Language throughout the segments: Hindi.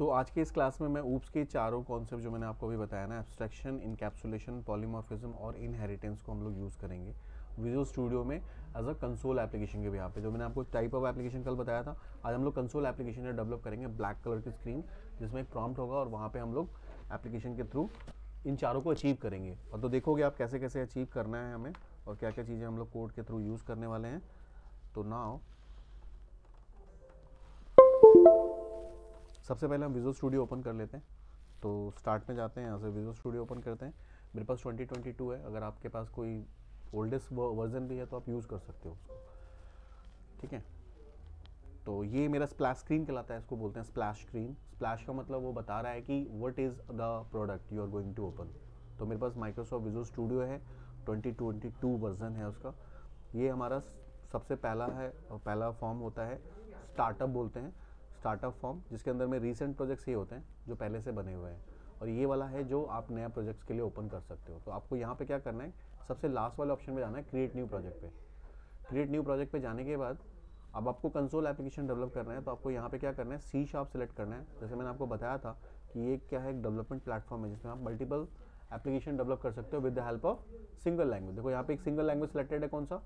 तो आज के इस क्लास में मैं ऊप्स के चारों कॉन्सेप्ट जो मैंने आपको अभी बताया ना एब्स्ट्रैक्शन इनकेप्सुलेशन पॉलीमॉर्फिज्म और इनहेरिटेंस को हम लोग यूज़ करेंगे विजुअल स्टूडियो में एज अ कंसोल एप्लीकेशन के भी यहाँ पे जो मैंने आपको टाइप ऑफ एप्लीकेशन कल बताया था आज हम लोग कंसोल एप्लीकेशन डेवलप करेंगे ब्लैक कलर की स्क्रीन जिसमें एक प्रॉम्प्ट होगा और वहाँ पर हम लोग एप्लीकेशन के थ्रू इन चारों को अचीव करेंगे और तो देखोगे आप कैसे कैसे अचीव करना है हमें और क्या क्या चीज़ें हम लोग कोड के थ्रू यूज़ करने वाले हैं तो नाउ सबसे पहले हम विजुअल स्टूडियो ओपन कर लेते हैं तो स्टार्ट में जाते हैं यहाँ से विजुअल स्टूडियो ओपन करते हैं मेरे पास 2022 है अगर आपके पास कोई ओल्डेस्ट वर्जन भी है तो आप यूज़ कर सकते हो उसको ठीक है तो ये मेरा स्प्लैश स्क्रीन कहलाता है इसको बोलते हैं स्प्लैश स्क्रीन स्प्लैश का मतलब वो बता रहा है कि what is the product you are going to open तो मेरे पास माइक्रोसॉफ्ट विजुअल स्टूडियो है टू वर्जन है उसका ये हमारा सबसे पहला है पहला फॉर्म होता है स्टार्टअप बोलते हैं स्टार्टअप फॉर्म जिसके अंदर में रिसेंट प्रोजेक्ट्स ये होते हैं जो पहले से बने हुए हैं और ये वाला है जो आप नया प्रोजेक्ट्स के लिए ओपन कर सकते हो तो आपको यहाँ पे क्या करना है सबसे लास्ट वाले ऑप्शन पे जाना है क्रिएट न्यू प्रोजेक्ट पे क्रिएट न्यू प्रोजेक्ट पे जाने के बाद अब आपको कंसोल एप्लीकेशन डेवलप करना है तो आपको यहाँ पे क्या करना है सी शार्प सेलेक्ट करना है जैसे मैंने आपको बताया था कि ये क्या है एक डेवलपमेंट प्लेटफॉर्म है जिसमें आप मल्टीपल एप्लीकेशन डेवलप कर सकते हो with the help of single language देखो यहाँ पे एक सिंगल लैंग्वेज सेलेक्टेड है कौन सा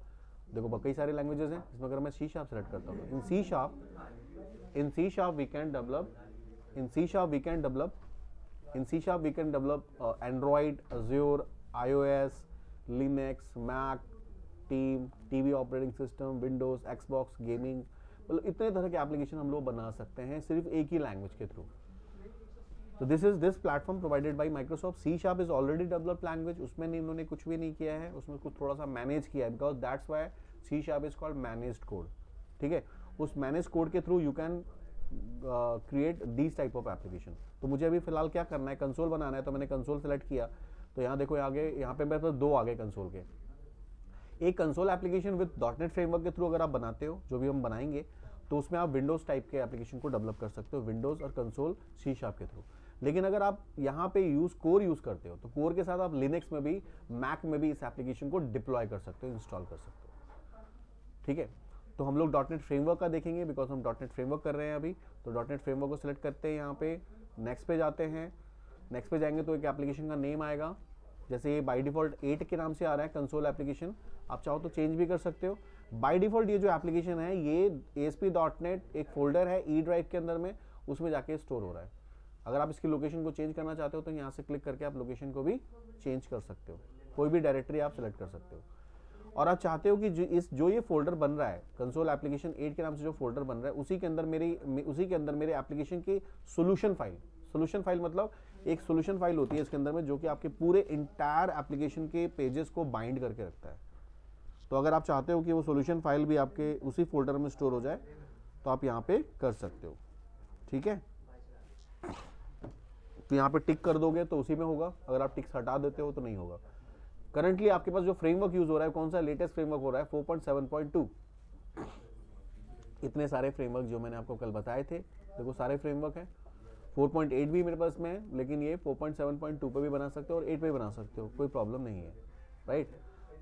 देखो कई सारे लैंग्वेजेस हैं इसमें अगर मैं सी शार्प सेलेक्ट करता हूँ तो in C sharp in C sharp we can develop in C sharp we can develop in C sharp we can develop uh, Android, Azure, iOS, Linux, Mac, Team, TV operating system Windows Xbox, gaming मतलब इतने तरह के एप्लीकेशन हम लोग बना सकते हैं सिर्फ एक ही लैंग्वेज के थ्रू तो this is this platform provided by Microsoft C sharp is already developed language उसमें नहीं इन्होंने कुछ भी नहीं किया है उसमें कुछ थोड़ा सा मैनेज किया है because that's why C sharp is called managed code ठीक है उस मैनेज कोड के through you can create these type of application तो मुझे अभी फिलहाल क्या करना है कंसोल बनाना है तो मैंने कंसोल सेलेक्ट किया तो यहाँ देखो आगे यहाँ पे मेरे पास दो आ गए कंसोल के एक console application with dot net framework के थ्रू अगर आप बनाते हो जो भी हम बनाएंगे तो उसमें आप विंडोज़ टाइप के एप्लीकेशन को डेवलप कर सकते हो विंडोज़ और कंसोल सी शार्प के थ्रू लेकिन अगर आप यहाँ पे यूज़ कोर यूज़ करते हो तो कोर के साथ आप लिनक्स में भी मैक में भी इस एप्लीकेशन को डिप्लॉय कर सकते हो इंस्टॉल कर सकते हो ठीक है तो हम लोग डॉट नेट फ्रेमवर्क का देखेंगे बिकॉज हम डॉट नेट फ्रेमवर्क कर रहे हैं अभी तो डॉट नेट फ्रेमवर्क को सिलेक्ट करते हैं यहाँ पे नेक्स्ट पे जाते हैं नेक्स्ट पे जाएंगे तो एक एप्लीकेशन का नेम आएगा जैसे ये बाई डिफ़ॉल्ट एट के नाम से आ रहा है कंसोल एप्लीकेशन आप चाहो तो चेंज भी कर सकते हो बाई डिफ़ॉल्ट ये जो एप्लीकेशन है ये एस एक फोल्डर है ई e ड्राइव के अंदर में उसमें जाके स्टोर हो रहा है अगर आप इसकी लोकेशन को चेंज करना चाहते हो तो यहाँ से क्लिक करके आप लोकेशन को भी चेंज कर सकते हो कोई भी डायरेक्टरी आप सेलेक्ट कर सकते हो और आप चाहते हो कि जो इस जो ये फोल्डर बन रहा है कंसोल एप्लीकेशन 8 के नाम से जो फोल्डर बन रहा है उसी के अंदर मेरी उसी के अंदर मेरे एप्लीकेशन की सोल्यूशन फाइल सोल्यूशन फाइल मतलब एक सोल्यूशन फाइल होती है इसके अंदर में जो कि आपके पूरे इंटायर एप्लीकेशन के पेजेस को बाइंड करके रखता है तो अगर आप चाहते हो कि वो सोल्यूशन फाइल भी आपके उसी फोल्डर में स्टोर हो जाए तो आप यहाँ पे कर सकते हो ठीक है तो यहाँ पे टिक कर दोगे तो उसी में होगा अगर आप टिक्स हटा देते हो तो नहीं होगा करंटली आपके पास जो फ्रेमवर्क यूज हो रहा है कौन सा लेटेस्ट फ्रेमवर्क हो रहा है 4.7.2 इतने सारे फ्रेमवर्क जो मैंने आपको कल बताए थे देखो सारे फ्रेमवर्क है 4.8 भी मेरे पास में है लेकिन ये 4.7.2 पे भी बना सकते हो और 8 पे भी बना सकते हो कोई प्रॉब्लम नहीं है राइट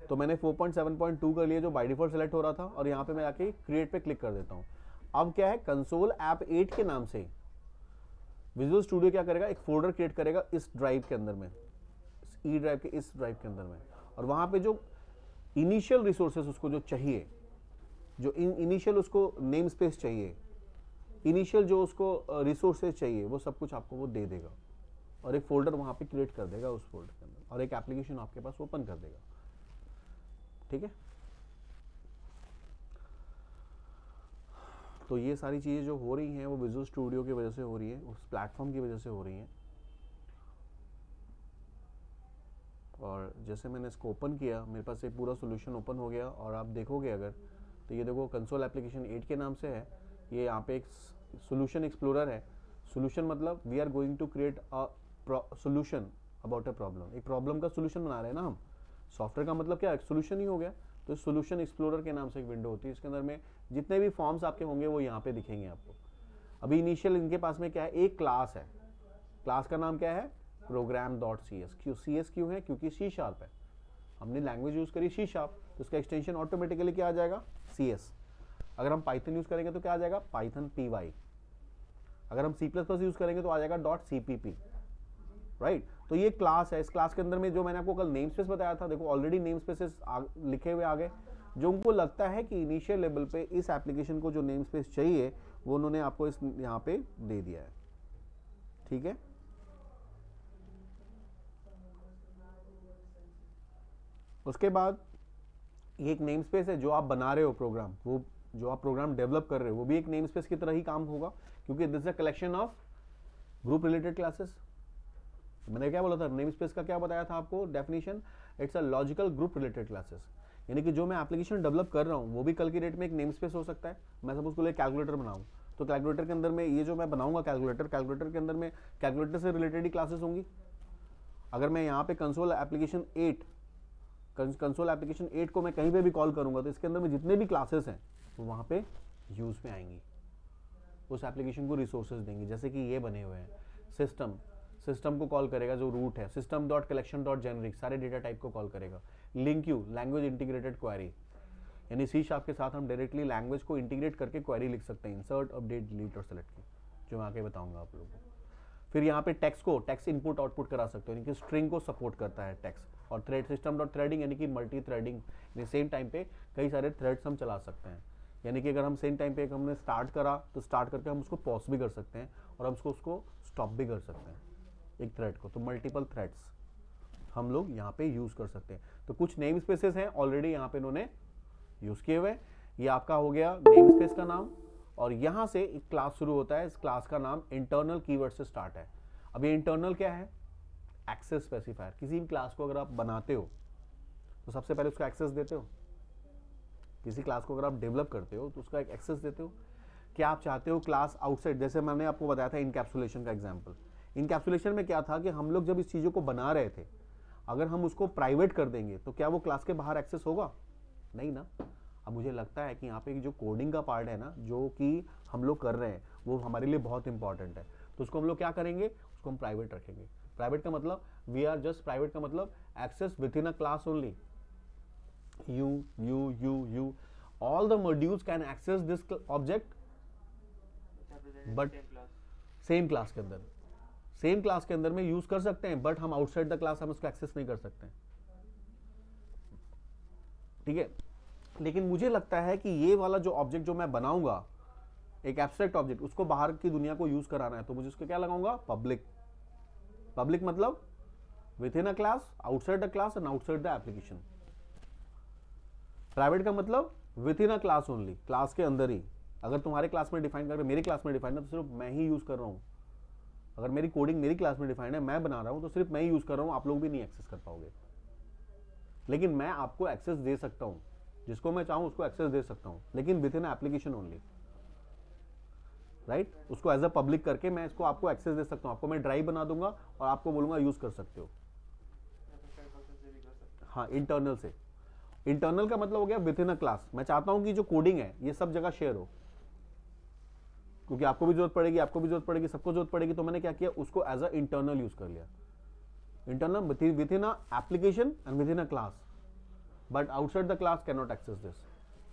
तो मैंने 4.7.2 कर लिए जो बाई डिफॉल्ट सेलेक्ट हो रहा था और यहाँ पे मैं आके क्रिएट पे क्लिक कर देता हूँ अब क्या है कंसोल ऐप 8 के नाम से विजुअल स्टूडियो क्या करेगा एक फोल्डर क्रिएट करेगा इस ड्राइव के अंदर में ई e ड्राइव के इस ड्राइव के अंदर में और वहाँ पे जो इनिशियल रिसोर्सेज उसको जो चाहिए जो इनिशियल उसको नेम स्पेस चाहिए इनिशियल जो उसको रिसोर्सेज चाहिए वो सब कुछ आपको वो दे देगा और एक फोल्डर वहाँ पे क्रिएट कर देगा उस फोल्डर के अंदर और एक एप्लीकेशन आपके पास ओपन कर देगा ठीक है तो ये सारी चीज़ें जो हो रही हैं वो विजुअल स्टूडियो की वजह से हो रही है उस प्लेटफॉर्म की वजह से हो रही हैं और जैसे मैंने इसको ओपन किया मेरे पास ये पूरा सोल्यूशन ओपन हो गया और आप देखोगे अगर तो ये देखो कंसोल एप्लीकेशन 8 के नाम से है ये यहाँ पे एक सोल्यूशन एक्सप्लोरर है सोल्यूशन मतलब we are going to create a solution about a problem एक प्रॉब्लम का सोल्यूशन बना रहे हैं ना हम सॉफ्टवेयर का मतलब क्या सोल्यूशन ही हो गया तो सोल्यूशन एक्सप्लोरर के नाम से एक विंडो होती है इसके अंदर में जितने भी फॉर्म्स आपके होंगे वो यहाँ पे दिखेंगे आपको अभी इनिशियल इनके पास में क्या है एक क्लास है क्लास का नाम क्या है प्रोग्राम डॉट सी एस क्यों सी एस क्यों है क्योंकि सी शार्प है हमने लैंग्वेज यूज़ करी सी शार्प तो इसका एक्सटेंशन ऑटोमेटिकली क्या आ जाएगा सी एस अगर हम पाइथन यूज़ करेंगे तो क्या आ जाएगा पाइथन पी वाई अगर हम सी प्लस प्लस यूज़ करेंगे तो आ जाएगा dot C P P right तो ये क्लास है इस क्लास के अंदर में जो मैंने आपको कल नेम स्पेस बताया था देखो ऑलरेडी नेम स्पेसेस लिखे हुए आ गए जो उनको लगता है कि इनिशियल लेवल पे इस एप्लीकेशन को जो नेम स्पेस चाहिए वो उन्होंने आपको इस यहाँ पे दे दिया है ठीक है उसके बाद ये एक नेम स्पेस है जो आप बना रहे हो प्रोग्राम वो जो आप प्रोग्राम डेवलप कर रहे हो वो भी एक नेम स्पेस की तरह ही काम होगा क्योंकि this a collection of group related classes मैंने क्या बोला था नेम स्पेस का क्या बताया था आपको definition it's a logical group related classes यानी कि जो मैं एप्लीकेशन डेवलप कर रहा हूँ वो भी कल की डेट में एक नेम स्पेस हो सकता है मैं सब उसको लेकर कैलकुलेटर बनाऊँ तो कैलकुलेटर के अंदर में ये जो मैं बनाऊंगा कैलकुलेटर कैलकुलेटर के अंदर में कैलकुलेटर से रिलेटेड ही क्लासेस होंगी अगर मैं यहाँ पे console application eight console application eight को मैं कहीं पे भी कॉल करूँगा तो इसके अंदर में जितने भी क्लासेस हैं वो वहाँ पे यूज़ में आएंगी उस एप्लीकेशन को रिसोर्सेज देंगे जैसे कि ये बने हुए हैं सिस्टम सिस्टम को कॉल करेगा जो रूट है system dot collection dot generic सारे डेटा टाइप को कॉल करेगा LINQ you language integrated query यानी सी शाप के साथ हम डायरेक्टली लैंग्वेज को इंटीग्रेट करके क्वारी लिख सकते हैं इंसर्ट अपडेट डिलीट और सेलेक्ट की जो मैं आगे बताऊँगा आप लोगों को फिर यहाँ पे टैक्स को टैक्स इनपुट आउटपुट करा सकते हो यानी कि स्ट्रिंग को सपोर्ट करता है टैक्स और थ्रेड सिस्टम डॉट थ्रेडिंग यानी कि मल्टी थ्रेडिंग यानी सेम टाइम पे कई सारे थ्रेड्स हम चला सकते हैं यानी कि अगर हम सेम टाइम पे एक हमने स्टार्ट करा तो स्टार्ट करके हम उसको पॉज भी कर सकते हैं और हम उसको उसको स्टॉप भी कर सकते हैं एक थ्रेड को तो मल्टीपल थ्रेड्स हम लोग यहाँ पे यूज़ कर सकते हैं तो कुछ नेम स्पेसेस हैं ऑलरेडी यहाँ पे इन्होंने यूज़ किए हुए ये आपका हो गया नेम स्पेस का नाम और यहां से एक क्लास शुरू होता है इस क्लास का नाम इंटरनल कीवर्ड से स्टार्ट है अब ये इंटरनल क्या है एक्सेस स्पेसिफायर किसी भी क्लास को अगर आप बनाते हो तो सबसे पहले उसका एक्सेस देते हो किसी क्लास को अगर आप डेवलप करते हो तो उसका एक एक्सेस देते हो क्या आप चाहते हो क्लास आउटसाइड जैसे मैंने आपको बताया था इनकैप्सुलेशन का एग्जाम्पल इनकैप्सुलेशन में क्या था कि हम लोग जब इस चीज़ों को बना रहे थे अगर हम उसको प्राइवेट कर देंगे तो क्या वो क्लास के बाहर एक्सेस होगा नहीं ना अब मुझे लगता है कि यहाँ पे जो कोडिंग का पार्ट है ना जो कि हम लोग कर रहे हैं वो हमारे लिए बहुत इंपॉर्टेंट है तो उसको हम लोग क्या करेंगे उसको हम प्राइवेट रखेंगे प्राइवेट का मतलब वी आर जस्ट प्राइवेट का मतलब access within a class only you you you you all the modules can access this object but same class के अंदर सेम क्लास के अंदर में यूज कर सकते हैं बट हम आउटसाइड द क्लास हम उसको एक्सेस नहीं कर सकते ठीक है लेकिन मुझे लगता है कि ये वाला जो ऑब्जेक्ट जो मैं बनाऊंगा एक एब्स्ट्रैक्ट ऑब्जेक्ट उसको बाहर की दुनिया को यूज कराना है तो मुझे उसको क्या लगाऊंगा पब्लिक पब्लिक मतलब within a class outside the class and outside the application private का मतलब within a class only class के अंदर ही अगर तुम्हारे क्लास में डिफाइन कर मेरी क्लास में डिफाइन है तो सिर्फ मैं ही यूज कर रहा हूँ अगर मेरी कोडिंग मेरी क्लास में डिफाइंड है मैं बना रहा हूँ तो सिर्फ मैं ही यूज कर रहा हूँ आप लोग भी नहीं एक्सेस कर पाओगे लेकिन मैं आपको एक्सेस दे सकता हूँ जिसको मैं चाहूँ उसको एक्सेस दे सकता हूँ लेकिन within application only right उसको एज अ पब्लिक करके मैं इसको आपको एक्सेस दे सकता हूँ आपको मैं ड्राइव बना दूंगा और आपको बोलूंगा यूज़ कर सकते हो हाँ इंटरनल से इंटरनल का मतलब हो गया विथ इन अ क्लास मैं चाहता हूँ कि जो कोडिंग है ये सब जगह शेयर हो क्योंकि आपको भी जरूरत पड़ेगी आपको भी जरूरत पड़ेगी सबको जरूरत पड़ेगी तो मैंने क्या किया उसको एज अ इंटरनल यूज कर लिया internal within a application and within a class but outside the class can not access this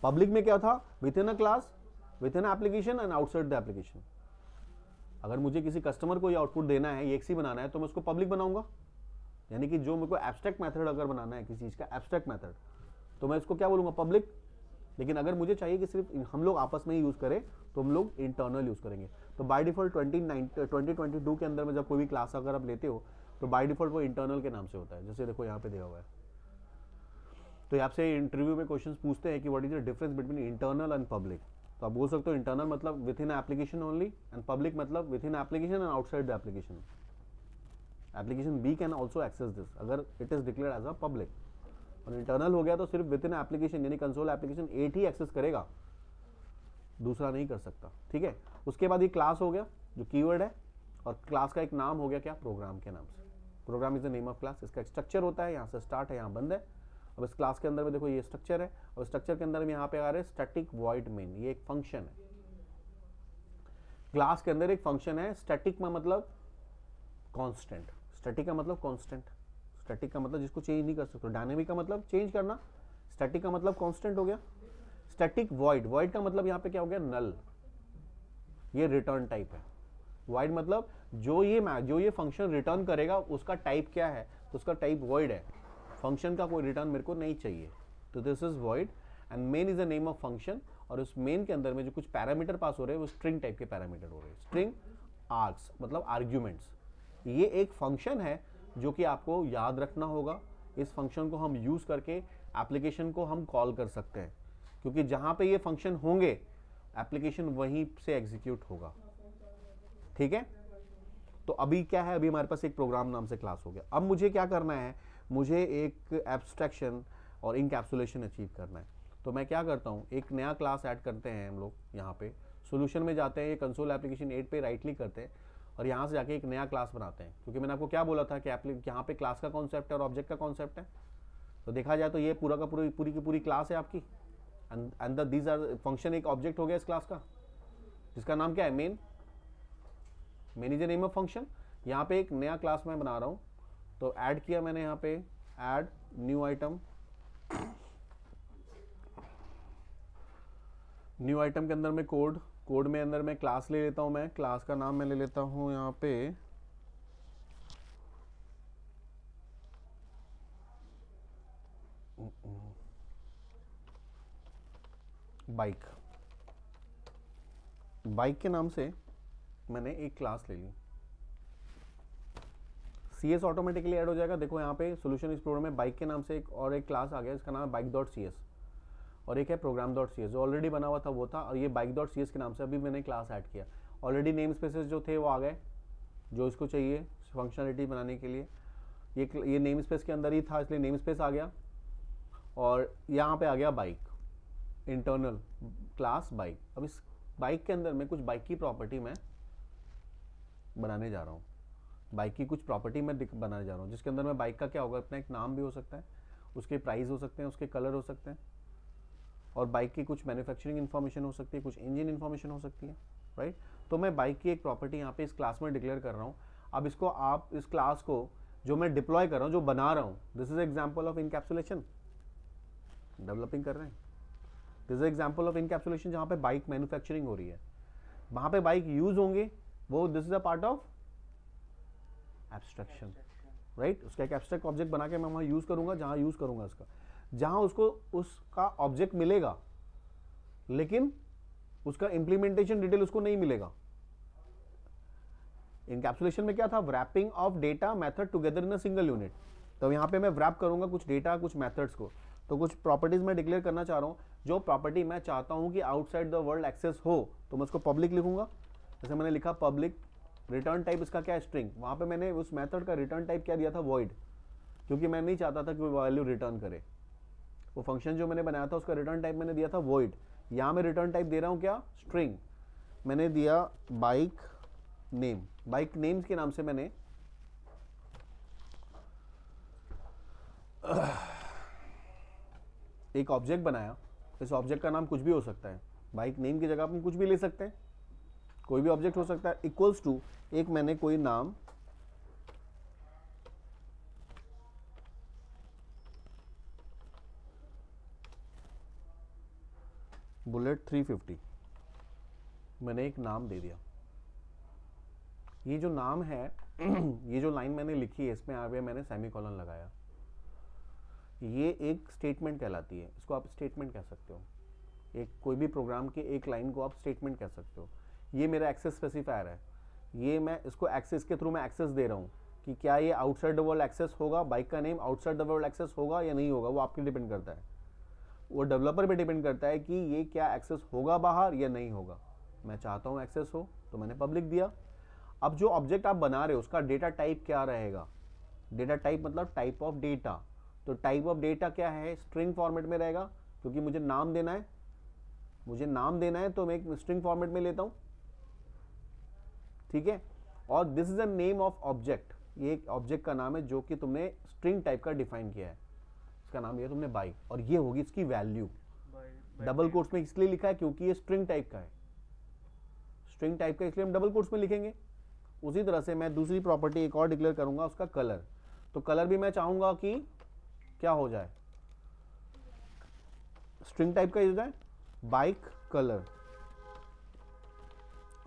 public में क्या था within a class within application and outside the application अगर मुझे किसी कस्टमर को ये आउटपुट देना है ये एक्सी बनाना है तो मैं उसको पब्लिक बनाऊंगा यानी कि जो मेरे को एब्स्ट्रैक्ट मेथड अगर बनाना है किसी चीज़ का एब्स्ट्रैक्ट मेथड तो मैं इसको क्या बोलूँगा पब्लिक लेकिन अगर मुझे चाहिए कि सिर्फ हम लोग आपस में ही यूज़ करें तो हम लोग इंटरनल यूज़ करेंगे तो by default twenty twenty twenty two के अंदर में जब कोई भी क्लास अगर आप लेते हो तो बाई डिफ़ॉल्ट वो इंटरनल के नाम से होता है जैसे देखो यहाँ पे दिया हुआ है तो आपसे इंटरव्यू में क्वेश्चन पूछते हैं कि what is the difference between internal and public तो आप बोल सकते हो इंटरनल मतलब within application only and public मतलब within application and outside the application application B can also access this अगर it is declare as a public और इंटरनल हो गया तो सिर्फ विद इन एप्लीकेशन यानी कंसोल एप्लीकेशन एट ही एक्सेस करेगा दूसरा नहीं कर सकता ठीक है उसके बाद ये क्लास हो गया जो कीवर्ड है और क्लास का एक नाम हो गया क्या प्रोग्राम के नाम से program is the name of class इसका स्ट्रक्चर होता है यहाँ से स्टार्ट है यहाँ बंद है अब इस क्लास के अंदर में देखो ये स्ट्रक्चर है और स्ट्रक्चर के अंदर में यहाँ पे आ रहे है स्टैटिक वॉइड मेन ये एक फंक्शन है क्लास के अंदर एक फंक्शन है स्टैटिक में मतलब कांस्टेंट स्टैटिक का मतलब कांस्टेंट स्टैटिक मतलब का मतलब जिसको चेंज नहीं कर सकते डायनेमिक का मतलब चेंज करना स्टैटिक का मतलब कांस्टेंट हो गया स्टैटिक वॉइड वॉइड का मतलब यहाँ पे क्या हो गया नल ये रिटर्न टाइप है वॉइड मतलब जो ये जो ये फंक्शन रिटर्न करेगा उसका टाइप क्या है तो उसका टाइप वर्ड है फंक्शन का कोई रिटर्न मेरे को नहीं चाहिए तो this is void and main is the name of function और उस मेन के अंदर में जो कुछ पैरामीटर पास हो रहे हैं वो स्ट्रिंग टाइप के पैरामीटर हो रहे हैं स्ट्रिंग आर्ग्स मतलब आर्ग्यूमेंट्स ये एक फंक्शन है जो कि आपको याद रखना होगा इस फंक्शन को हम यूज़ करके एप्लीकेशन को हम कॉल कर सकते हैं क्योंकि जहाँ पे ये फंक्शन होंगे एप्लीकेशन वहीं से एग्जीक्यूट होगा ठीक है तो अभी क्या है अभी हमारे पास एक प्रोग्राम नाम से क्लास हो गया अब मुझे क्या करना है मुझे एक एब्स्ट्रैक्शन और कैप्सुलेशन अचीव करना है तो मैं क्या करता हूँ एक नया क्लास ऐड करते हैं हम लोग यहाँ पे सोल्यूशन में जाते हैं ये कंसोल एप्लीकेशन एट पे राइट क्लिक करते हैं और यहाँ से जाके एक नया क्लास बनाते हैं क्योंकि मैंने आपको क्या बोला था कि यहाँ पे क्लास का कॉन्सेप्ट है और ऑब्जेक्ट का कॉन्सेप्ट है तो देखा जाए तो ये पूरा का पूरी पूरी की पूरी क्लास है आपकी अंदर दीज आर फंक्शन एक ऑब्जेक्ट हो गया इस क्लास का जिसका नाम क्या है main main is a name of function यहाँ पे एक नया क्लास मैं बना रहा हूँ तो ऐड किया मैंने यहाँ पे add new item new item के अंदर में कोड कोड में अंदर में क्लास ले लेता हूँ मैं क्लास का नाम मैं ले लेता हूँ यहाँ पे बाइक बाइक के नाम से मैंने एक क्लास ले ली सी एस ऑटोमेटिकली एड हो जाएगा देखो यहाँ पे सोल्यूशन प्रोग्राम में बाइक के नाम से एक और एक क्लास आ गया इसका नाम है बाइक डॉट सी एस और एक है प्रोग्राम डॉट सी एस जो ऑलरेडी बना हुआ था वो था और ये बाइक डॉट सी एस के नाम से अभी मैंने क्लास ऐड किया ऑलरेडी नेम स्पेसेस जो थे वो आ गए जो इसको चाहिए फंक्शनलिटी बनाने के लिए ये ये नेम स्पेस के अंदर ही था इसलिए नेम स्पेस आ गया और यहाँ पे आ गया बाइक इंटरनल क्लास बाइक अब इस बाइक के अंदर मैं कुछ बाइक की प्रॉपर्टी मैं बनाने जा रहा हूँ बाइक की कुछ प्रॉपर्टी मैं बनाने जा रहा हूँ जिसके अंदर मैं बाइक का क्या होगा अपना एक नाम भी हो सकता है उसके प्राइस हो सकते हैं उसके कलर हो सकते हैं और बाइक की कुछ मैन्युफैक्चरिंग इन्फॉर्मेशन हो सकती है कुछ इंजन इन्फॉर्मेशन हो सकती है राइट तो मैं बाइक की एक प्रॉपर्टी यहाँ पे इस क्लास में डिक्लेयर कर रहा हूँ अब इसको आप इस क्लास को जो मैं डिप्लॉय कर रहा हूँ जो बना रहा हूँ this is example of encapsulation developing कर रहे हैं this is example of encapsulation जहाँ पे बाइक मैन्युफैक्चरिंग हो रही है वहाँ पे बाइक यूज होंगे वो this is a part of abstraction right उसका एक एब्स्ट्रैक्ट ऑब्जेक्ट बना के मैं वहाँ यूज़ करूँगा जहाँ यूज़ करूँगा उसका जहाँ उसको उसका ऑब्जेक्ट मिलेगा लेकिन उसका इम्प्लीमेंटेशन डिटेल उसको नहीं मिलेगा इनकैप्सुलेशन में क्या था wrapping of data method together in a single unit तो यहाँ पे मैं व्रैप करूंगा कुछ डेटा कुछ मेथड्स को तो कुछ प्रॉपर्टीज़ मैं डिक्लेयर करना चाह रहा हूँ जो प्रॉपर्टी मैं चाहता हूँ कि आउटसाइड द वर्ल्ड एक्सेस हो तो मैं उसको पब्लिक लिखूंगा जैसे मैंने लिखा पब्लिक रिटर्न टाइप इसका क्या स्ट्रिंग वहाँ पे मैंने उस मेथड का रिटर्न टाइप क्या दिया था वॉइड क्योंकि मैं नहीं चाहता था कि वो वैल्यू रिटर्न करे वो फंक्शन जो मैंने बनाया था उसका रिटर्न टाइप मैंने दिया था वॉइड यहाँ मैं रिटर्न टाइप दे रहा हूँ क्या स्ट्रिंग मैंने दिया बाइक नेम बाइक नेम्स के नाम से मैंने एक ऑब्जेक्ट बनाया इस ऑब्जेक्ट का नाम कुछ भी हो सकता है बाइक नेम की जगह अपन कुछ भी ले सकते हैं कोई भी ऑब्जेक्ट हो सकता है इक्वल्स टू एक मैंने कोई नाम बुलेट 350 मैंने एक नाम दे दिया ये जो नाम है ये जो लाइन मैंने लिखी है इसमें आ गया मैंने सेमी कॉलन लगाया ये एक स्टेटमेंट कहलाती है इसको आप स्टेटमेंट कह सकते हो एक कोई भी प्रोग्राम के एक लाइन को आप स्टेटमेंट कह सकते हो ये मेरा एक्सेस स्पेसिफायर है ये मैं इसको एक्सेस के थ्रू मैं एक्सेस दे रहा हूँ कि क्या ये आउटसाइड द वर्ल्ड एक्सेस होगा बाइक का name outside the world access होगा या नहीं होगा वो आपके डिपेंड करता है वो डेवलपर पे डिपेंड करता है कि ये क्या एक्सेस होगा बाहर या नहीं होगा मैं चाहता हूँ एक्सेस हो तो मैंने पब्लिक दिया अब जो ऑब्जेक्ट आप बना रहे हो उसका डेटा टाइप क्या रहेगा डेटा टाइप मतलब टाइप ऑफ डेटा तो टाइप ऑफ डेटा क्या है स्ट्रिंग फॉर्मेट में रहेगा क्योंकि मुझे नाम देना है मुझे नाम देना है तो मैं एक स्ट्रिंग फॉर्मेट में लेता हूँ ठीक है और this is the name of object ये एक ऑब्जेक्ट का नाम है जो कि तुमने स्ट्रिंग टाइप का डिफाइन किया है इसका नाम ये तुमने बाई और ये होगी इसकी वैल्यू डबल कोर्स में इसलिए लिखा है क्योंकि ये स्ट्रिंग टाइप का है स्ट्रिंग टाइप का इसलिए हम डबल कोर्स में लिखेंगे उसी तरह से मैं दूसरी प्रॉपर्टी एक और डिक्लेयर करूंगा उसका कलर तो कलर भी मैं चाहूंगा कि क्या हो जाए स्ट्रिंग टाइप का हो जाए बाइक कलर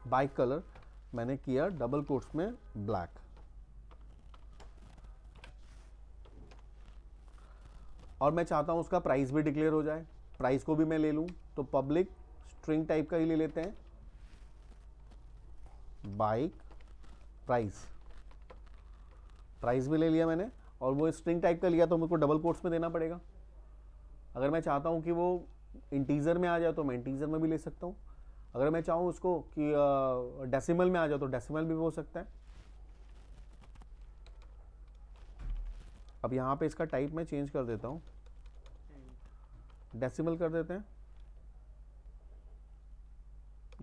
बाइक कलर मैंने किया डबल कोट्स में ब्लैक और मैं चाहता हूं उसका प्राइस भी डिक्लेयर हो जाए प्राइस को भी मैं ले लूं तो पब्लिक स्ट्रिंग टाइप का ही ले लेते हैं बाइक प्राइस प्राइस भी ले लिया मैंने और वो स्ट्रिंग टाइप का लिया तो मुझको डबल कोट्स में देना पड़ेगा अगर मैं चाहता हूं कि वो इंटीजर में आ जाए तो मैं इंटीजर में भी ले सकता हूँ अगर मैं चाहूँ उसको कि डेसिमल में आ जाओ तो डेसिमल भी हो सकता है अब यहाँ पे इसका टाइप मैं चेंज कर देता हूँ डेसिमल कर देते हैं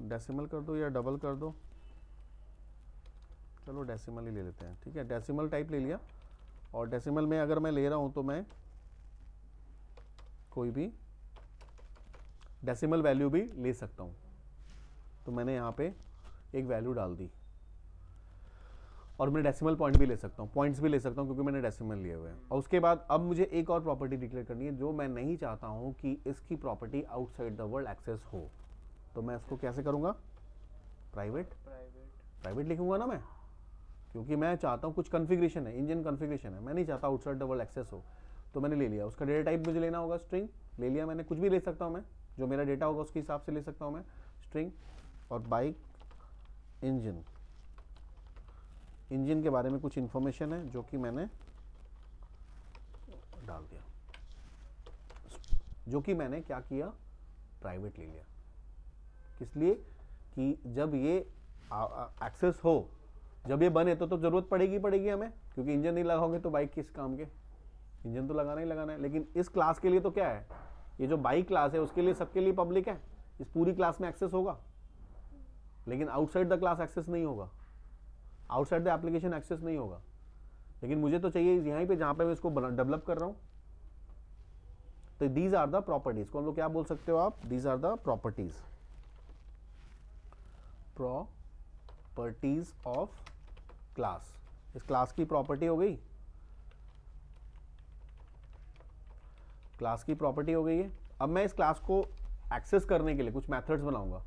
डेसिमल कर दो या डबल कर दो चलो डेसिमल ही ले लेते हैं ठीक है डेसिमल टाइप ले लिया और डेसिमल में अगर मैं ले रहा हूँ तो मैं कोई भी डेसिमल वैल्यू भी ले सकता हूँ तो मैंने यहाँ पे एक वैल्यू डाल दी और मैं डेसिमल पॉइंट भी ले सकता हूँ पॉइंट्स भी ले सकता हूँ क्योंकि मैंने डेसिमल लिए हुए हैं और उसके बाद अब मुझे एक और प्रॉपर्टी डिक्लेयर करनी है जो मैं नहीं चाहता हूँ कि इसकी property outside the world access हो तो मैं इसको कैसे करूँगा प्राइवेट प्राइवेट लिखूंगा ना मैं क्योंकि मैं चाहता हूँ कुछ कन्फिग्रेशन है इंजन कन्फिग्रेशन है मैं नहीं चाहता आउटसाइड द वर्ल्ड एक्सेस हो तो मैंने ले लिया उसका डेटा टाइप मुझे लेना होगा स्ट्रिंग ले लिया मैंने कुछ भी ले सकता हूँ मैं जो मेरा डेटा होगा उसके हिसाब से ले सकता हूँ मैं स्ट्रिंग और बाइक इंजन इंजन के बारे में कुछ इन्फॉर्मेशन है जो कि मैंने डाल दिया जो कि मैंने क्या किया प्राइवेट ले लिया इसलिए कि जब ये एक्सेस हो जब ये बने तो तो ज़रूरत पड़ेगी पड़ेगी हमें क्योंकि इंजन नहीं लगाओगे तो बाइक किस काम के इंजन तो लगाना ही लगाना है लेकिन इस क्लास के लिए तो क्या है ये जो बाइक क्लास है उसके लिए सबके लिए पब्लिक है इस पूरी क्लास में एक्सेस होगा लेकिन आउटसाइड द क्लास एक्सेस नहीं होगा आउटसाइड द एप्लीकेशन एक्सेस नहीं होगा लेकिन मुझे तो चाहिए यहीं पे जहाँ पे मैं इसको डेवलप कर रहा हूँ तो दीज आर द प्रॉपर्टीज को हम लोग क्या बोल सकते हो आप these are the properties properties of class इस क्लास की प्रॉपर्टी हो गई क्लास की प्रॉपर्टी हो गई है अब मैं इस क्लास को एक्सेस करने के लिए कुछ मेथड्स बनाऊंगा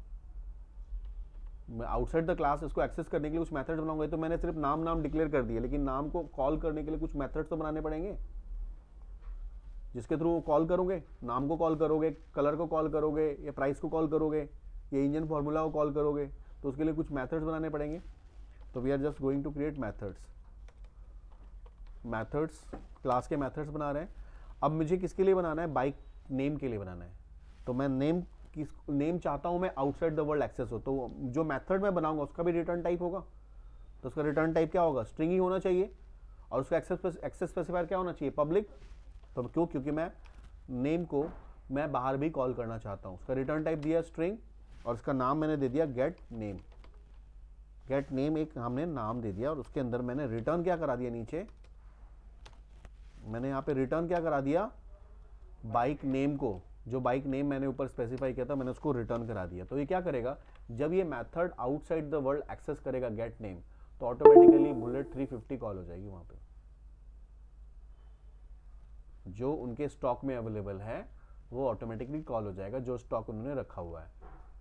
आउटसाइड द क्लास इसको एक्सेस करने के लिए कुछ मैथड बनाऊंगा तो मैंने सिर्फ नाम नाम डिक्लेयर कर दिया लेकिन नाम को कॉल करने के लिए कुछ मैथड तो बनाने पड़ेंगे जिसके थ्रू वो कॉल करोगे नाम को कॉल करोगे कलर को कॉल करोगे या प्राइस को कॉल करोगे या इंजन फार्मूला को कॉल करोगे तो उसके लिए कुछ मैथड्स बनाने पड़ेंगे तो we are just going to create methods methods class के मैथड्स बना रहे हैं अब मुझे किसके लिए बनाना है बाइक नेम के लिए बनाना है तो मैं नेम किस नेम चाहता हूँ मैं आउटसाइड द वर्ल्ड एक्सेस हो तो जो मैथड मैं बनाऊंगा उसका भी रिटर्न टाइप होगा तो उसका रिटर्न टाइप क्या होगा स्ट्रिंग ही होना चाहिए और उसका एक्सेस एक्सेस स्पेसिफायर क्या होना चाहिए पब्लिक तो क्यों क्योंकि मैं नेम को मैं बाहर भी कॉल करना चाहता हूँ उसका रिटर्न टाइप दिया स्ट्रिंग और उसका नाम मैंने दे दिया गेट नेम गेट नेम एक हमने नाम दे दिया और उसके अंदर मैंने रिटर्न क्या करा दिया नीचे मैंने यहाँ पे रिटर्न क्या करा दिया बाइक नेम को जो बाइक नेम मैंने ऊपर स्पेसिफाई किया था मैंने उसको रिटर्न करा दिया तो ये क्या करेगा जब ये method outside the world access करेगा गेट नेम तो ऑटोमेटिकली बुलेट फिफ्टी कॉल हो जाएगी वहां पे जो उनके स्टॉक में अवेलेबल है वो ऑटोमेटिकली कॉल हो जाएगा जो स्टॉक उन्होंने रखा हुआ है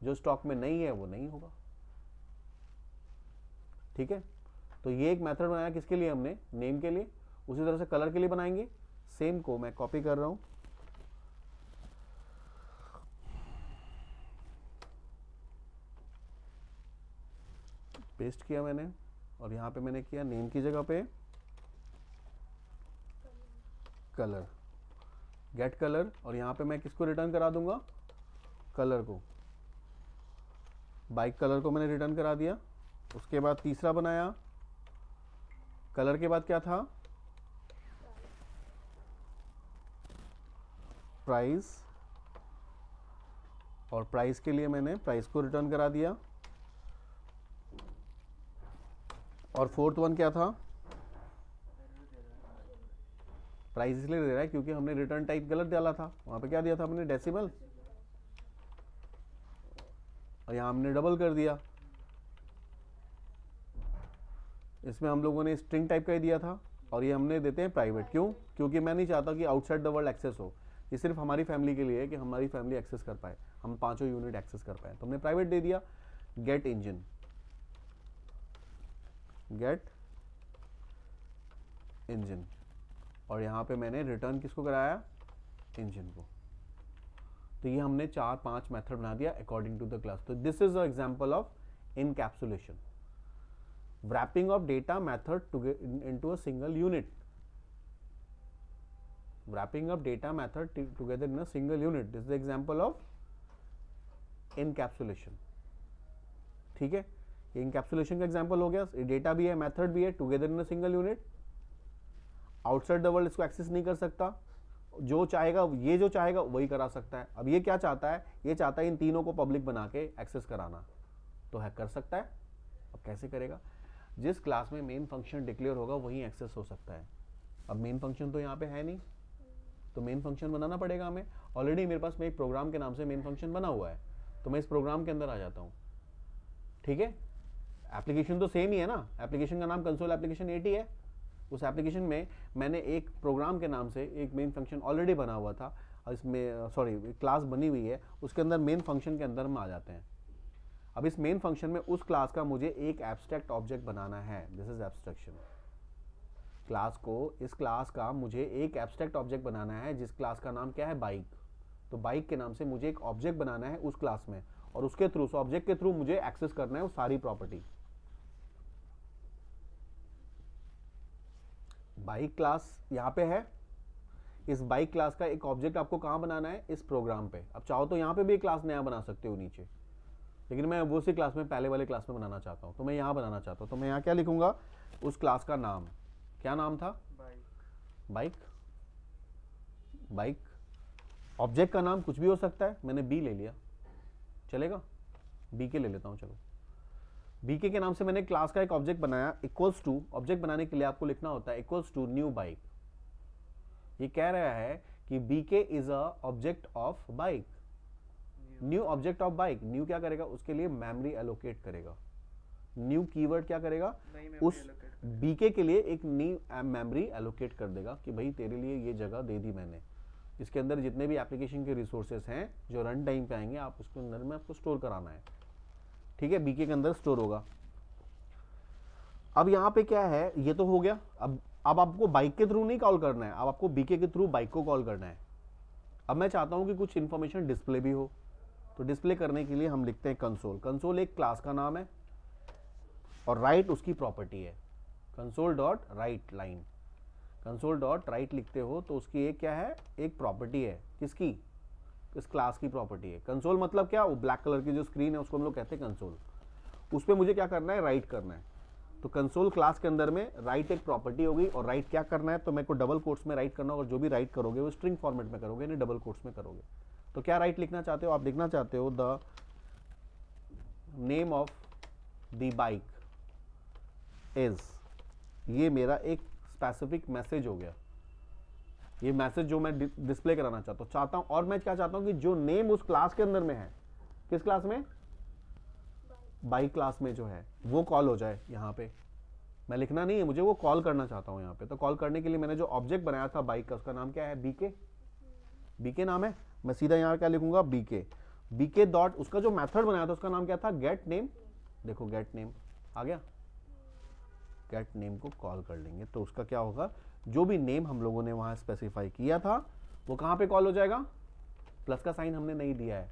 जो स्टॉक में नहीं है वो नहीं होगा ठीक है तो ये एक मेथड बनाया किसके लिए हमने नेम के लिए उसी तरह से कलर के लिए बनाएंगे सेम को मैं कॉपी कर रहा हूं पेस्ट किया मैंने और यहाँ पे मैंने किया नेम की जगह पे कलर गेट कलर और यहाँ पे मैं किसको रिटर्न करा दूंगा कलर को बाइक कलर को मैंने रिटर्न करा दिया उसके बाद तीसरा बनाया कलर के बाद क्या था प्राइस और प्राइस के लिए मैंने प्राइस को रिटर्न करा दिया और फोर्थ वन क्या था प्राइस इसलिए दे रहा है क्योंकि हमने रिटर्न टाइप गलत डाला था वहां पे क्या दिया था हमने डेसिबल और यहाँ हमने डबल कर दिया इसमें हम लोगों ने स्ट्रिंग टाइप का ही दिया था और ये हमने देते हैं प्राइवेट क्यों क्योंकि मैं नहीं चाहता कि आउटसाइड द वर्ल्ड एक्सेस हो ये सिर्फ हमारी फैमिली के लिए है कि हमारी फैमिली एक्सेस कर पाए हम पांचों यूनिट एक्सेस कर पाए तो हमने प्राइवेट दे दिया गेट इंजन गेट इंजन और यहां पे मैंने रिटर्न किसको कराया इंजन को तो ये हमने चार पांच मेथड बना दिया अकॉर्डिंग टू द क्लास तो this is example of encapsulation wrapping of data method to into a single unit wrapping of data method together in single unit this is the example of encapsulation ठीक है ये इनकेप्सुलेशन का एग्जाम्पल हो गया डेटा भी है मैथड भी है together in single unit outside the world इसको एक्सेस नहीं कर सकता जो चाहेगा ये जो चाहेगा वही करा सकता है अब ये क्या चाहता है ये चाहता है इन तीनों को पब्लिक बना के एक्सेस कराना तो है कर सकता है अब कैसे करेगा जिस क्लास में मेन फंक्शन डिक्लेयर होगा वही एक्सेस हो सकता है अब मेन फंक्शन तो यहाँ पे है नहीं तो मेन फंक्शन बनाना पड़ेगा हमें ऑलरेडी मेरे पास में एक प्रोग्राम के नाम से मेन फंक्शन बना हुआ है तो मैं इस प्रोग्राम के अंदर आ जाता हूँ ठीक है एप्लीकेशन तो सेम ही है ना एप्लीकेशन का नाम कंसोल एप्लीकेशन एटी है उस एप्लीकेशन में मैंने एक प्रोग्राम के नाम से एक मेन फंक्शन ऑलरेडी बना हुआ था और इसमें सॉरी क्लास बनी हुई है उसके अंदर मेन फंक्शन के अंदर हम आ जाते हैं अब इस मेन फंक्शन में उस क्लास का मुझे एक एब्स्ट्रैक्ट ऑब्जेक्ट बनाना है दिस इज एब्स्ट्रैक्शन क्लास को इस क्लास का मुझे एक एब्स्ट्रैक्ट ऑब्जेक्ट बनाना है जिस क्लास का नाम क्या है बाइक तो बाइक के नाम से मुझे एक ऑब्जेक्ट बनाना है उस क्लास में और उसके थ्रू उस ऑब्जेक्ट के थ्रू मुझे एक्सेस करना है वो सारी प्रॉपर्टी बाइक क्लास यहाँ पे है इस बाइक क्लास का एक ऑब्जेक्ट आपको कहाँ बनाना है इस प्रोग्राम पे अब चाहो तो यहाँ पे भी एक क्लास नया बना सकते हो नीचे लेकिन मैं वो सी क्लास में पहले वाले क्लास में बनाना चाहता हूँ तो मैं यहाँ बनाना चाहता हूँ तो मैं यहाँ क्या लिखूँगा उस क्लास का नाम क्या नाम था बाइक बाइक ऑब्जेक्ट का नाम कुछ भी हो सकता है मैंने बी ले लिया चलेगा बी के ले लेता हूँ चलो बीके के नाम से मैंने क्लास का एक ऑब्जेक्ट बनाया इक्वल्स टू ऑब्जेक्ट बनाने के लिए आपको लिखना होता है इक्वल्स टू न्यू बाइक ये कह रहा है कि BK is a object of bike new object of bike new क्या करेगा उसके लिए मेमोरी एलोकेट करेगा न्यू कीवर्ड क्या करेगा उस बीके के लिए एक न्यू मेमोरी एलोकेट कर देगा कि भाई तेरे लिए ये जगह दे दी मैंने इसके अंदर जितने भी एप्लीकेशन के रिसोर्सेस हैं जो रन टाइम पे आएंगे आप उसके अंदर में आपको स्टोर कराना है ठीक है बीके के अंदर स्टोर होगा अब यहाँ पे क्या है ये तो हो गया अब अब आपको बाइक के थ्रू नहीं कॉल करना है अब आपको बीके के थ्रू बाइक को कॉल करना है अब मैं चाहता हूँ कि कुछ इन्फॉर्मेशन डिस्प्ले भी हो तो डिस्प्ले करने के लिए हम लिखते हैं कंसोल कंसोल एक क्लास का नाम है और राइट उसकी प्रॉपर्टी है console dot write line console dot write लिखते हो तो उसकी एक क्या है एक प्रॉपर्टी है किसकी इस क्लास की प्रॉपर्टी है कंसोल मतलब क्या वो ब्लैक कलर की जो स्क्रीन है उसको हम लोग कहते हैं कंसोल उस पर मुझे क्या करना है राइट करना है तो कंसोल क्लास के अंदर में राइट एक प्रॉपर्टी होगी और राइट क्या करना है तो मेरे को डबल कोर्ट्स में राइट करना होगा जो भी राइट करोगे वो स्ट्रिंग फॉर्मेट में करोगे यानी डबल कोर्ट्स में करोगे तो क्या राइट लिखना चाहते हो आप लिखना चाहते हो the name of the bike is ये मेरा एक स्पेसिफिक मैसेज हो गया ये मैसेज जो मैं डिस्प्ले कराना चाहता हूँ चाहता हूँ और मैं क्या चाहता हूँ कि जो नेम उस क्लास के अंदर में है किस क्लास में बाई क्लास में जो है वो कॉल हो जाए यहाँ पे मैं लिखना नहीं है मुझे वो कॉल करना चाहता हूँ यहाँ पे तो कॉल करने के लिए मैंने जो ऑब्जेक्ट बनाया था बाइक का उसका नाम क्या है बीके बीके नाम है मैं सीधा यहाँ क्या लिखूंगा बीके बीके डॉट उसका जो मेथड बनाया था उसका नाम क्या था गेट नेम देखो गेट नेम आ गया गेट नेम को कॉल कर लेंगे तो उसका क्या होगा जो भी नेम हम लोगों ने वहां स्पेसिफाई किया था वो कहाँ पे कॉल हो जाएगा प्लस का साइन हमने नहीं दिया है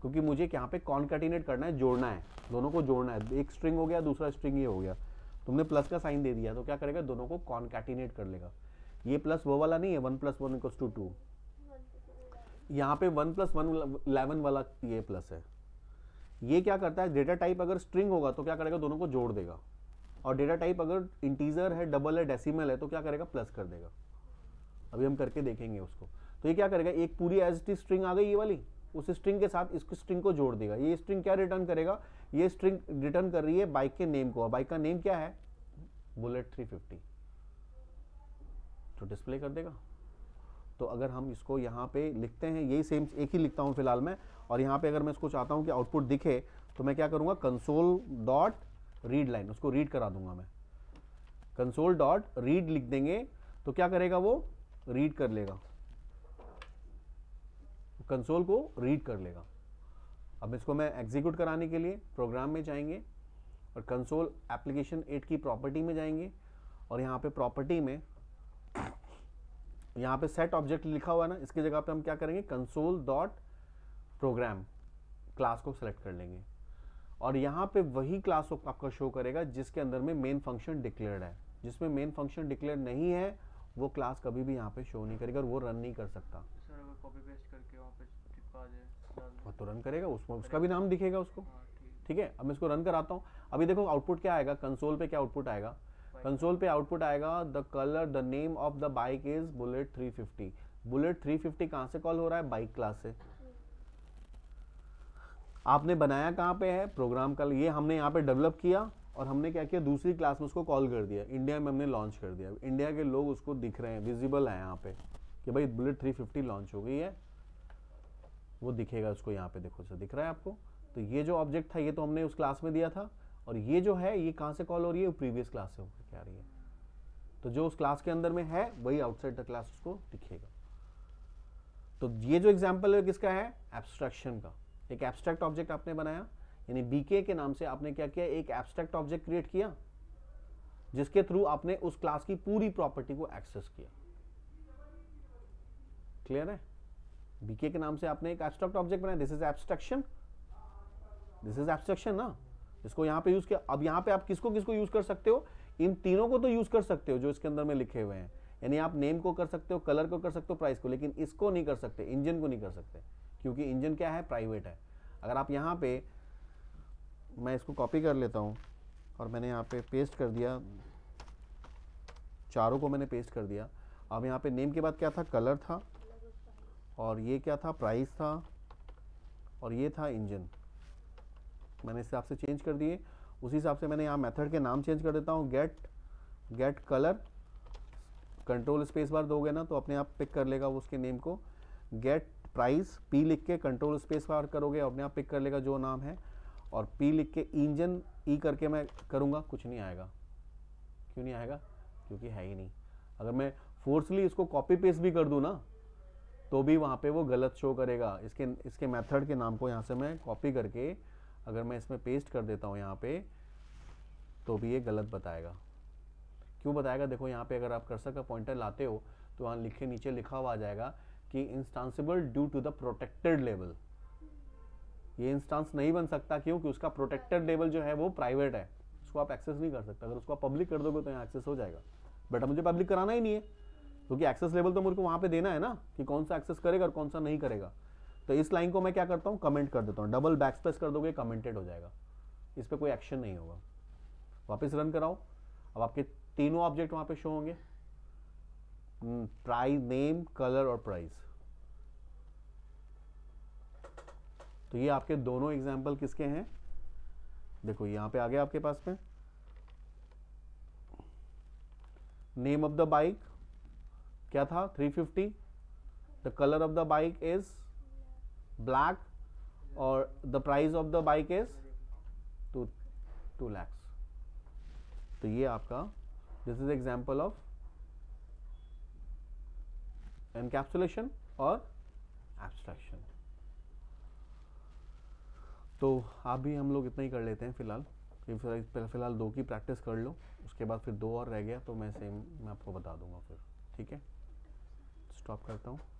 क्योंकि मुझे यहां पे कॉन्कटिनेट करना है जोड़ना है दोनों को जोड़ना है एक स्ट्रिंग हो गया दूसरा स्ट्रिंग ये हो गया तुमने प्लस का साइन दे दिया तो क्या करेगा दोनों को कॉन्कैटिनेट कर लेगा ये प्लस वो वाला नहीं है one plus one equal to two यहाँ पे वन प्लस वन इलेवन वाला ये प्लस है ये क्या करता है डेटा टाइप अगर स्ट्रिंग होगा तो क्या करेगा दोनों को जोड़ देगा और डेटा टाइप अगर इंटीजर है डबल है डेसिमल है तो क्या करेगा प्लस कर देगा अभी हम करके देखेंगे उसको तो ये क्या करेगा एक पूरी एज टी स्ट्रिंग आ गई ये वाली उस स्ट्रिंग के साथ इसको स्ट्रिंग को जोड़ देगा ये स्ट्रिंग क्या रिटर्न करेगा ये स्ट्रिंग रिटर्न कर रही है बाइक के नेम को और बाइक का नेम क्या है बुलेट फिफ्टी तो डिस्प्ले कर देगा तो अगर हम इसको यहाँ पे लिखते हैं यही सेम एक ही लिखता हूँ फिलहाल मैं और यहाँ पे अगर मैं इसको चाहता हूँ कि आउटपुट दिखे तो मैं क्या करूँगा कंसोल डॉट रीड लाइन उसको रीड करा दूंगा मैं कंसोल डॉट रीड लिख देंगे तो क्या करेगा वो रीड कर लेगा कंसोल को रीड कर लेगा अब इसको मैं एग्जीक्यूट कराने के लिए प्रोग्राम में जाएंगे और कंसोल एप्लीकेशन एट की प्रॉपर्टी में जाएंगे और यहाँ पे प्रॉपर्टी में यहाँ पे सेट ऑब्जेक्ट लिखा हुआ है ना इसकी जगह पे हम क्या करेंगे कंसोल डॉट प्रोग्राम क्लास को सेलेक्ट कर लेंगे और यहाँ पे वही क्लास आपका शो करेगा जिसके अंदर में मेन फंक्शन डिक्लेयर है जिसमें मेन फंक्शन डिक्लेयर नहीं है वो क्लास कभी भी यहाँ पे शो नहीं करेगा और वो रन नहीं कर सकता सर तो रन करेगा उसमें उसका भी नाम दिखेगा उसको हाँ, ठीक है अब मैं इसको रन कराता हूँ अभी देखो आउटपुट क्या आएगा कंसोल पे क्या आउटपुट आएगा कंसोल पे आउटपुट आएगा the colour the name of the bike is bullet 350 bullet 350 कहाँ से कॉल हो रहा है बाइक क्लास से आपने बनाया कहाँ पे है प्रोग्राम का ये हमने यहाँ पे डेवलप किया और हमने क्या किया दूसरी क्लास में उसको कॉल कर दिया इंडिया में हमने लॉन्च कर दिया इंडिया के लोग उसको दिख रहे हैं विजिबल है यहाँ पे कि भाई बुलेट 350 लॉन्च हो गई है वो दिखेगा उसको यहाँ पे देखो सर दिख रहा है आपको तो ये जो ऑब्जेक्ट था ये तो हमने उस क्लास में दिया था और ये जो है ये कहाँ से कॉल हो रही है प्रीवियस क्लास से होकर क्या आ रही है तो जो उस क्लास के अंदर में है वही आउटसाइड द क्लास उसको दिखेगा तो ये जो एग्जाम्पल है किसका है एब्स्ट्रैक्शन का एक एब्स्ट्रैक्ट ऑब्जेक्ट आपने बनाया यानी बीके के नाम से आपने क्या किया एक एब्स्ट्रैक्ट ऑब्जेक्ट क्रिएट किया जिसके थ्रू आपने उस क्लास की पूरी प्रॉपर्टी को एक्सेस किया क्लियर है बीके के नाम से आपने एक एब्स्ट्रैक्ट ऑब्जेक्ट बनाया this is abstraction this is abstraction ना इसको यहां पे यूज किया अब यहां पे आप किसको किसको यूज कर सकते हो इन तीनों को तो यूज कर सकते हो जो इसके अंदर में लिखे हुए हैं यानी आप नेम को कर सकते हो कलर को कर सकते हो प्राइस को लेकिन इसको नहीं कर सकते इंजन को नहीं कर सकते क्योंकि इंजन क्या है प्राइवेट है अगर आप यहाँ पे मैं इसको कॉपी कर लेता हूँ और मैंने यहाँ पे पेस्ट कर दिया चारों को मैंने पेस्ट कर दिया अब यहाँ पे नेम के बाद क्या था कलर था और ये क्या था प्राइस था और ये था इंजन मैंने इस हिसाब से चेंज कर दिए उसी हिसाब से मैंने यहाँ मेथड के नाम चेंज कर देता हूँ get get colour control space bar दोगे ना तो अपने आप पिक कर लेगा उसके नेम को गेट प्राइस पी लिख के कंट्रोल स्पेस बार करोगे अपने आप पिक कर लेगा जो नाम है और पी लिख के इंजन ई e करके मैं करूँगा कुछ नहीं आएगा क्यों नहीं आएगा क्योंकि है ही नहीं अगर मैं फोर्सली इसको कॉपी पेस्ट भी कर दूँ ना तो भी वहाँ पे वो गलत शो करेगा इसके इसके मेथड के नाम को यहाँ से मैं कॉपी करके अगर मैं इसमें पेस्ट कर देता हूँ यहाँ पे तो भी ये गलत बताएगा क्यों बताएगा देखो यहाँ पे अगर आप कर्सर का पॉइंटर लाते हो तो वहाँ लिखे नीचे लिखा हुआ आ जाएगा कि instantiable due to the protected level ये इंस्टांस नहीं बन सकता क्यों कि उसका प्रोटेक्टेड लेवल जो है वो प्राइवेट है उसको आप एक्सेस नहीं कर सकते अगर उसको आप पब्लिक कर दोगे तो यहाँ एक्सेस हो जाएगा बेटा मुझे पब्लिक कराना ही नहीं है क्योंकि एक्सेस लेवल तो मुझे वहाँ पे देना है ना कि कौन सा एक्सेस करेगा और कौन सा नहीं करेगा तो इस लाइन को मैं क्या करता हूँ कमेंट कर देता हूँ डबल बैक स्पेस कर दोगे कमेंटेड हो जाएगा इस पर कोई एक्शन नहीं होगा वापस रन कराओ अब आपके तीनों ऑब्जेक्ट वहाँ पे शो होंगे हम्म, प्राइस नेम कलर और प्राइस तो ये आपके दोनों एग्जाम्पल किसके हैं देखो यहां पे आ गया आपके पास में नेम ऑफ द बाइक क्या था 350 the colour of the bike is black और the price of the bike is two two lakhs तो ये आपका this is example of encapsulation और एब्स्ट्रैक्शन तो आप भी हम लोग इतना ही कर लेते हैं फ़िलहाल फ़िलहाल दो की प्रैक्टिस कर लो उसके बाद फिर दो और रह गया तो मैं सेम मैं आपको बता दूंगा फिर ठीक है स्टॉप करता हूँ